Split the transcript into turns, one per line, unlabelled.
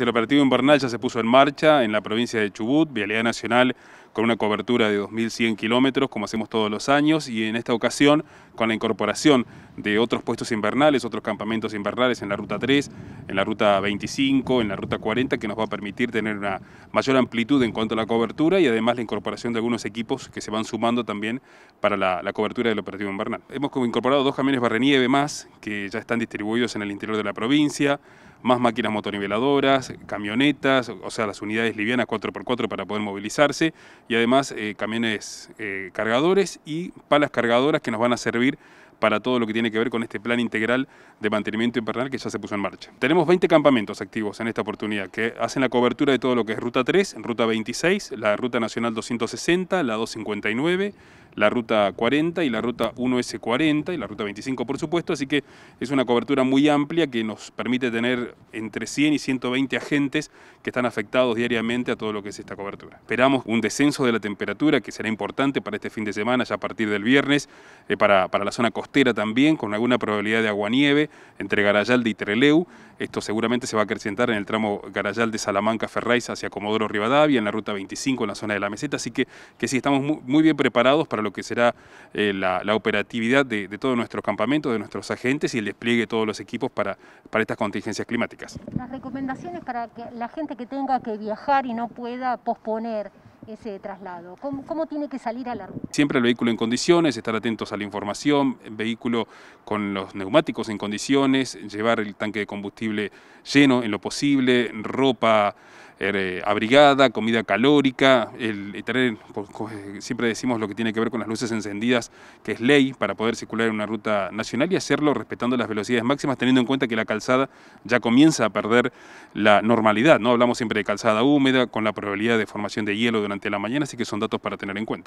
El operativo invernal ya se puso en marcha en la provincia de Chubut, Vialidad Nacional con una cobertura de 2.100 kilómetros, como hacemos todos los años, y en esta ocasión con la incorporación de otros puestos invernales, otros campamentos invernales en la ruta 3, en la ruta 25, en la ruta 40, que nos va a permitir tener una mayor amplitud en cuanto a la cobertura y además la incorporación de algunos equipos que se van sumando también para la, cobertura del operativo invernal. Hemos incorporado dos camiones barrenieve más que ya están distribuidos en el interior de la provincia, más máquinas motoniveladoras, camionetas, o sea, las unidades livianas 4x4 para poder movilizarse y además eh, camiones eh, cargadores y palas cargadoras que nos van a servir para todo lo que tiene que ver con este plan integral de mantenimiento invernal que ya se puso en marcha. Tenemos 20 campamentos activos en esta oportunidad que hacen la cobertura de todo lo que es Ruta 3, Ruta 26, la Ruta Nacional 260, la 259, la ruta 40 y la ruta 1S40 y la ruta 25 por supuesto, así que es una cobertura muy amplia que nos permite tener entre 100 y 120 agentes que están afectados diariamente a todo lo que es esta cobertura. Esperamos un descenso de la temperatura que será importante para este fin de semana, ya a partir del viernes, eh, para, para, la zona costera también, con alguna probabilidad de aguanieve entre Garayalde y Treleu. Esto seguramente se va a acrecentar en el tramo de Salamanca-Ferraiz hacia Comodoro Rivadavia, en la ruta 25, en la zona de la meseta, así que, que sí, estamos muy, bien preparados para lo lo que será eh, la, operatividad de, todos nuestros campamentos, de nuestros agentes y el despliegue de todos los equipos para, para estas contingencias climáticas. Las recomendaciones para que la gente que tenga que viajar y no pueda posponer ese traslado? ¿Cómo, tiene que salir a la ruta? Siempre el vehículo en condiciones, estar atentos a la información, vehículo con los neumáticos en condiciones, llevar el tanque de combustible lleno en lo posible, ropa eh, abrigada, comida calórica, el, pues, eh, siempre decimos lo que tiene que ver con las luces encendidas, que es ley para poder circular en una ruta nacional y hacerlo respetando las velocidades máximas, teniendo en cuenta que la calzada ya comienza a perder la normalidad, ¿no? Hablamos siempre de calzada húmeda, con la probabilidad de formación de hielo durante la mañana, así que son datos para tener en cuenta.